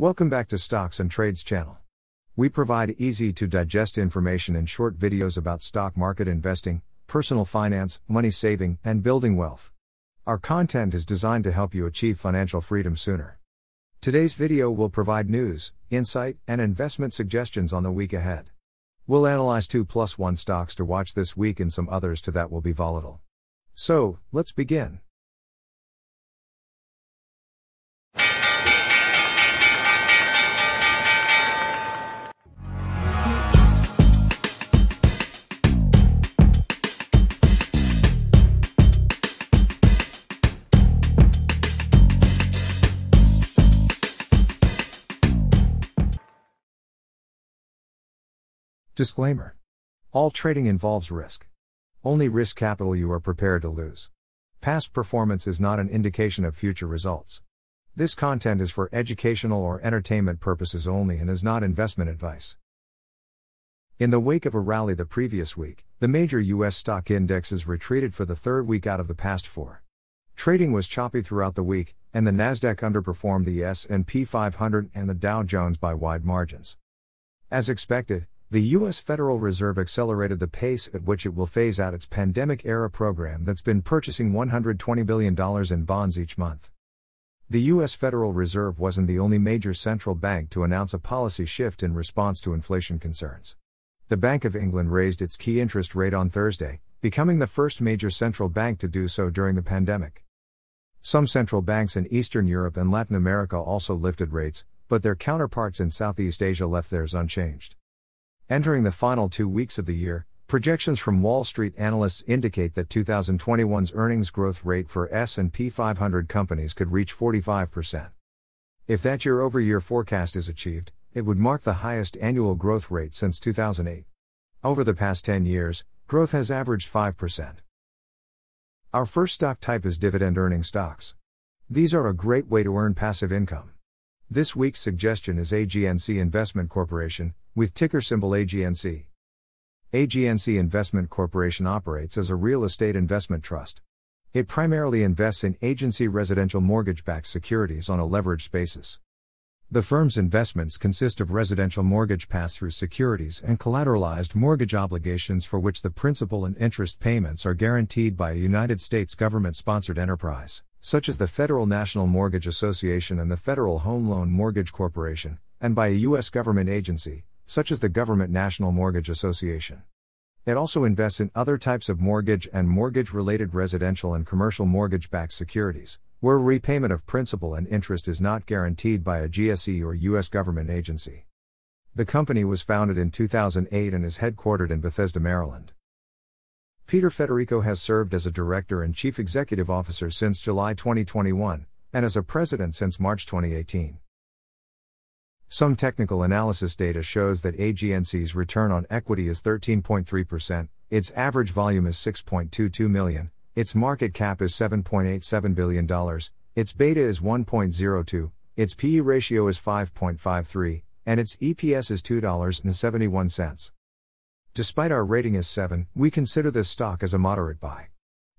Welcome back to Stocks and Trades channel. We provide easy to digest information in short videos about stock market investing, personal finance, money saving, and building wealth. Our content is designed to help you achieve financial freedom sooner. Today's video will provide news, insight, and investment suggestions on the week ahead. We'll analyze 2 plus 1 stocks to watch this week and some others to that will be volatile. So, let's begin. Disclaimer. All trading involves risk. Only risk capital you are prepared to lose. Past performance is not an indication of future results. This content is for educational or entertainment purposes only and is not investment advice. In the wake of a rally the previous week, the major U.S. stock indexes retreated for the third week out of the past four. Trading was choppy throughout the week, and the Nasdaq underperformed the S&P 500 and the Dow Jones by wide margins. As expected, the U.S. Federal Reserve accelerated the pace at which it will phase out its pandemic era program that's been purchasing $120 billion in bonds each month. The U.S. Federal Reserve wasn't the only major central bank to announce a policy shift in response to inflation concerns. The Bank of England raised its key interest rate on Thursday, becoming the first major central bank to do so during the pandemic. Some central banks in Eastern Europe and Latin America also lifted rates, but their counterparts in Southeast Asia left theirs unchanged. Entering the final two weeks of the year, projections from Wall Street analysts indicate that 2021's earnings growth rate for S&P 500 companies could reach 45%. If that year-over-year forecast is achieved, it would mark the highest annual growth rate since 2008. Over the past 10 years, growth has averaged 5%. Our first stock type is dividend earning stocks. These are a great way to earn passive income. This week's suggestion is AGNC Investment Corporation, with ticker symbol AGNC. AGNC Investment Corporation operates as a real estate investment trust. It primarily invests in agency residential mortgage backed securities on a leveraged basis. The firm's investments consist of residential mortgage pass through securities and collateralized mortgage obligations for which the principal and interest payments are guaranteed by a United States government sponsored enterprise such as the Federal National Mortgage Association and the Federal Home Loan Mortgage Corporation, and by a U.S. government agency, such as the Government National Mortgage Association. It also invests in other types of mortgage and mortgage related residential and commercial mortgage backed securities, where repayment of principal and interest is not guaranteed by a GSE or U.S. government agency. The company was founded in 2008 and is headquartered in Bethesda, Maryland. Peter Federico has served as a director and chief executive officer since July 2021, and as a president since March 2018. Some technical analysis data shows that AGNC's return on equity is 13.3%, its average volume is 6.22 million, its market cap is $7.87 billion, its beta is 1.02, its PE ratio is 5.53, and its EPS is $2.71. Despite our rating as 7, we consider this stock as a moderate buy.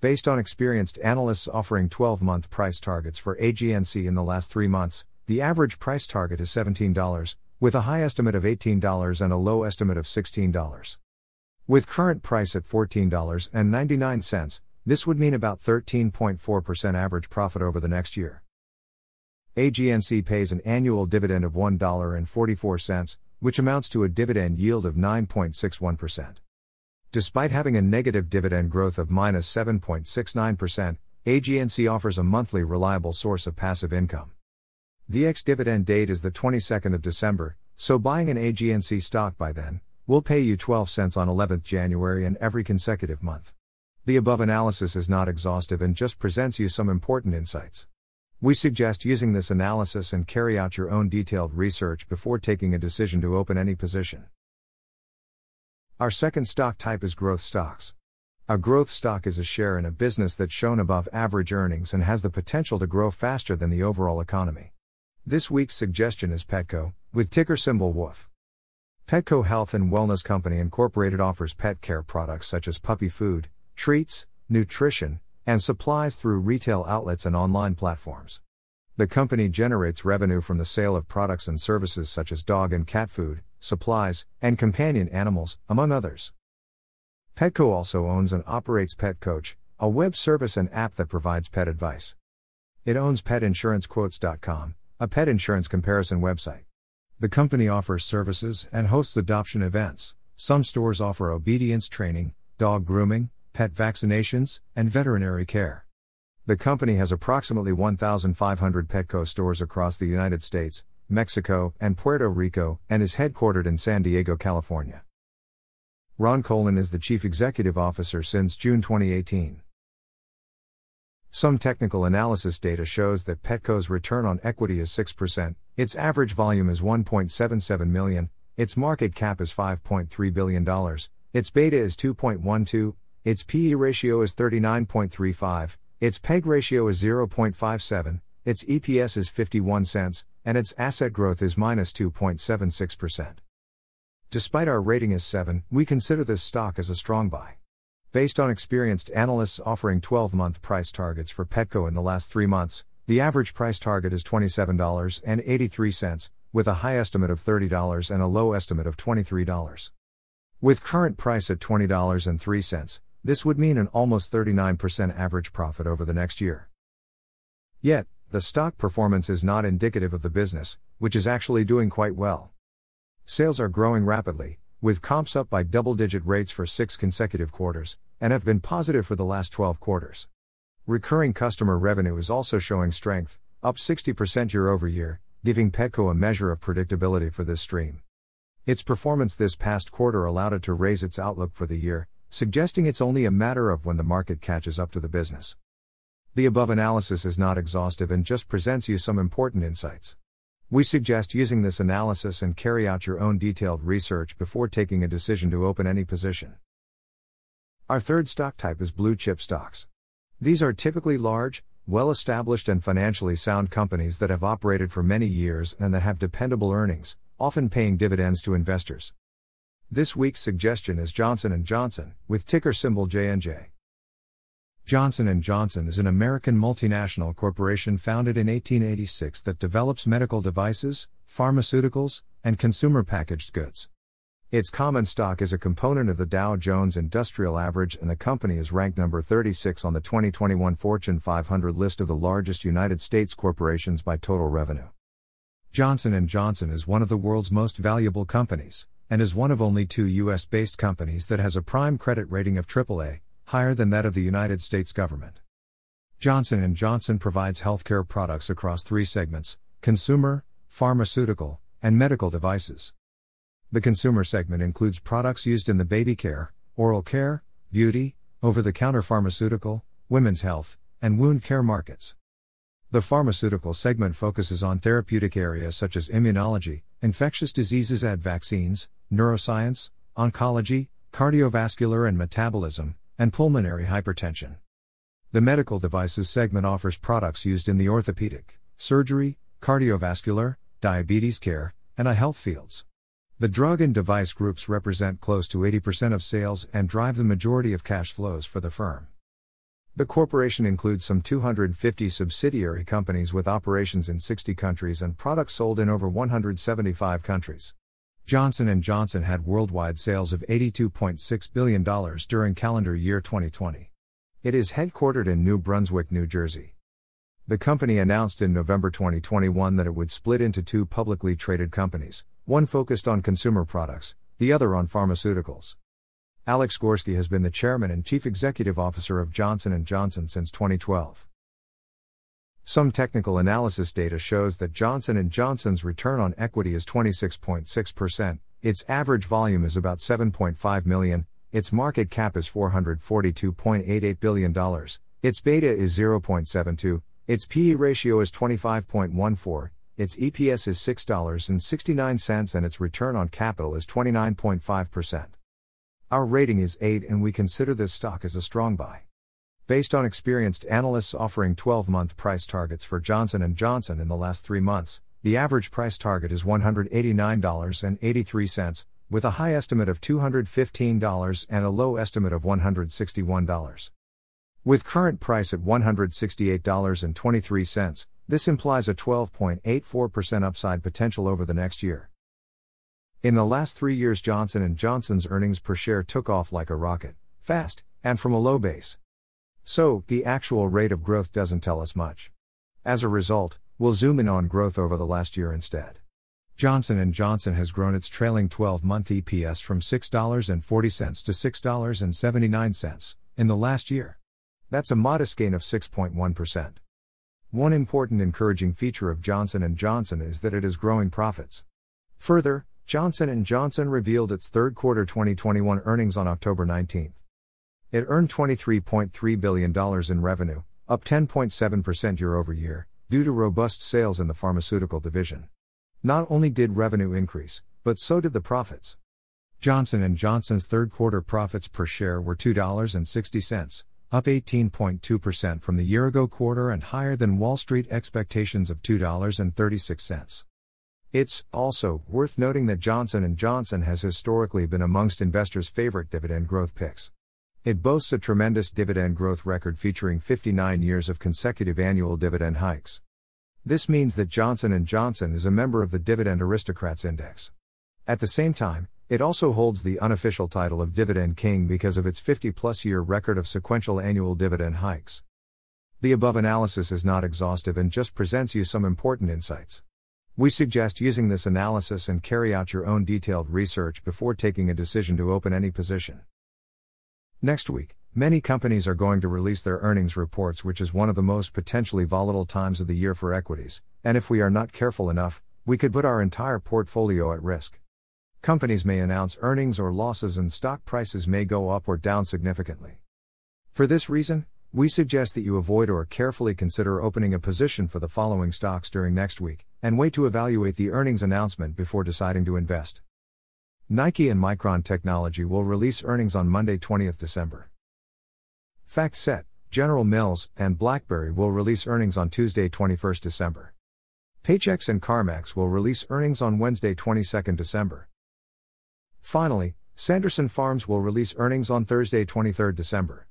Based on experienced analysts offering 12 month price targets for AGNC in the last three months, the average price target is $17, with a high estimate of $18 and a low estimate of $16. With current price at $14.99, this would mean about 13.4% average profit over the next year. AGNC pays an annual dividend of $1.44, which amounts to a dividend yield of 9.61%. Despite having a negative dividend growth of minus 7.69%, AGNC offers a monthly reliable source of passive income. The ex dividend date is the 22nd of December, so buying an AGNC stock by then will pay you 12 cents on 11th January and every consecutive month. The above analysis is not exhaustive and just presents you some important insights. We suggest using this analysis and carry out your own detailed research before taking a decision to open any position. Our second stock type is growth stocks. A growth stock is a share in a business that's shown above average earnings and has the potential to grow faster than the overall economy. This week's suggestion is Petco, with ticker symbol WOOF. Petco Health and Wellness Company Incorporated offers pet care products such as puppy food, treats, nutrition, and supplies through retail outlets and online platforms. The company generates revenue from the sale of products and services such as dog and cat food, supplies, and companion animals, among others. Petco also owns and operates PetCoach, a web service and app that provides pet advice. It owns PetInsuranceQuotes.com, a pet insurance comparison website. The company offers services and hosts adoption events. Some stores offer obedience training, dog grooming, pet vaccinations, and veterinary care. The company has approximately 1,500 Petco stores across the United States, Mexico, and Puerto Rico, and is headquartered in San Diego, California. Ron Colin is the chief executive officer since June 2018. Some technical analysis data shows that Petco's return on equity is 6%, its average volume is 1.77 million, its market cap is $5.3 billion, its beta is 2.12, its PE ratio is 39.35, its PEG ratio is 0.57, its EPS is 51 cents, and its asset growth is minus 2.76%. Despite our rating as 7, we consider this stock as a strong buy. Based on experienced analysts offering 12 month price targets for Petco in the last three months, the average price target is $27.83, with a high estimate of $30 and a low estimate of $23. With current price at $20.03, this would mean an almost 39% average profit over the next year. Yet, the stock performance is not indicative of the business, which is actually doing quite well. Sales are growing rapidly, with comps up by double digit rates for six consecutive quarters, and have been positive for the last 12 quarters. Recurring customer revenue is also showing strength, up 60% year over year, giving Petco a measure of predictability for this stream. Its performance this past quarter allowed it to raise its outlook for the year, suggesting it's only a matter of when the market catches up to the business. The above analysis is not exhaustive and just presents you some important insights. We suggest using this analysis and carry out your own detailed research before taking a decision to open any position. Our third stock type is blue chip stocks. These are typically large, well established, and financially sound companies that have operated for many years and that have dependable earnings, often paying dividends to investors. This week's suggestion is Johnson & Johnson, with ticker symbol JNJ. Johnson & Johnson is an American multinational corporation founded in 1886 that develops medical devices, pharmaceuticals, and consumer packaged goods. Its common stock is a component of the Dow Jones Industrial Average and the company is ranked number 36 on the 2021 Fortune 500 list of the largest United States corporations by total revenue. Johnson & Johnson is one of the world's most valuable companies, and is one of only two U.S. based companies that has a prime credit rating of AAA, higher than that of the United States government. Johnson & Johnson provides healthcare products across three segments: consumer, pharmaceutical, and medical devices. The consumer segment includes products used in the baby care, oral care, beauty, over-the-counter pharmaceutical, women's health, and wound care markets. The pharmaceutical segment focuses on therapeutic areas such as immunology, infectious diseases, and vaccines, neuroscience, oncology, cardiovascular and metabolism, and pulmonary hypertension. The medical devices segment offers products used in the orthopedic, surgery, cardiovascular, diabetes care, and eye health fields. The drug and device groups represent close to 80% of sales and drive the majority of cash flows for the firm. The corporation includes some 250 subsidiary companies with operations in 60 countries and products sold in over 175 countries. Johnson & Johnson had worldwide sales of $82.6 billion during calendar year 2020. It is headquartered in New Brunswick, New Jersey. The company announced in November 2021 that it would split into two publicly traded companies, one focused on consumer products, the other on pharmaceuticals. Alex Gorsky has been the chairman and chief executive officer of Johnson & Johnson since 2012. Some technical analysis data shows that Johnson & Johnson's return on equity is 26.6%, its average volume is about 7.5 million, its market cap is $442.88 billion, its beta is 0.72, its PE ratio is 25.14, its EPS is $6.69 and its return on capital is 29.5%. Our rating is 8 and we consider this stock as a strong buy based on experienced analysts offering 12-month price targets for Johnson & Johnson in the last 3 months. The average price target is $189.83 with a high estimate of $215 and a low estimate of $161. With current price at $168.23, this implies a 12.84% upside potential over the next year. In the last 3 years Johnson & Johnson's earnings per share took off like a rocket, fast, and from a low base. So, the actual rate of growth doesn't tell us much. As a result, we'll zoom in on growth over the last year instead. Johnson & Johnson has grown its trailing 12-month EPS from $6.40 to $6.79 in the last year. That's a modest gain of 6.1%. One important encouraging feature of Johnson & Johnson is that it is growing profits. Further, Johnson & Johnson revealed its third quarter 2021 earnings on October 19. It earned $23.3 billion in revenue, up 10.7% year over year, due to robust sales in the pharmaceutical division. Not only did revenue increase, but so did the profits. Johnson & Johnson's third quarter profits per share were $2.60, up 18.2% from the year-ago quarter and higher than Wall Street expectations of $2.36. It's also worth noting that Johnson & Johnson has historically been amongst investors' favorite dividend growth picks. It boasts a tremendous dividend growth record featuring 59 years of consecutive annual dividend hikes. This means that Johnson & Johnson is a member of the Dividend Aristocrats Index. At the same time, it also holds the unofficial title of Dividend King because of its 50 plus year record of sequential annual dividend hikes. The above analysis is not exhaustive and just presents you some important insights. We suggest using this analysis and carry out your own detailed research before taking a decision to open any position. Next week, many companies are going to release their earnings reports, which is one of the most potentially volatile times of the year for equities, and if we are not careful enough, we could put our entire portfolio at risk. Companies may announce earnings or losses, and stock prices may go up or down significantly. For this reason, we suggest that you avoid or carefully consider opening a position for the following stocks during next week, and wait to evaluate the earnings announcement before deciding to invest. Nike and Micron Technology will release earnings on Monday, 20th December. set. General Mills, and BlackBerry will release earnings on Tuesday, 21st December. Paychex and CarMax will release earnings on Wednesday, 22nd December. Finally, Sanderson Farms will release earnings on Thursday, 23rd December.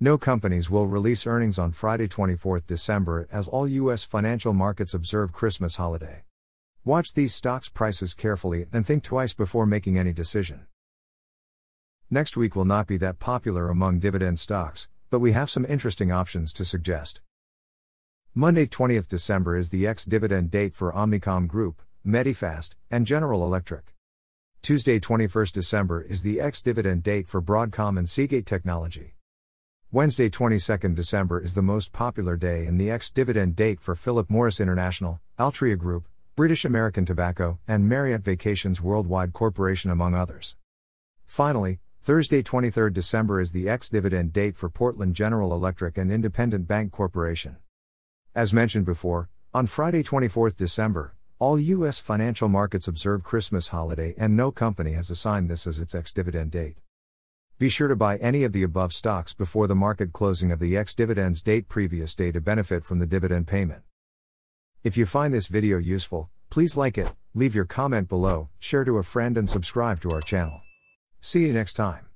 No companies will release earnings on Friday, 24th December, as all U.S. financial markets observe Christmas holiday. Watch these stocks' prices carefully and think twice before making any decision. Next week will not be that popular among dividend stocks, but we have some interesting options to suggest. Monday, 20th December is the ex dividend date for Omnicom Group, Medifast, and General Electric. Tuesday, 21st December is the ex dividend date for Broadcom and Seagate Technology. Wednesday, 22nd December is the most popular day and the ex dividend date for Philip Morris International, Altria Group, British American Tobacco, and Marriott Vacations Worldwide Corporation, among others. Finally, Thursday, 23 December is the ex dividend date for Portland General Electric and Independent Bank Corporation. As mentioned before, on Friday, 24 December, all U.S. financial markets observe Christmas holiday and no company has assigned this as its ex dividend date. Be sure to buy any of the above stocks before the market closing of the ex dividends date previous day to benefit from the dividend payment. If you find this video useful, please like it, leave your comment below, share to a friend and subscribe to our channel. See you next time.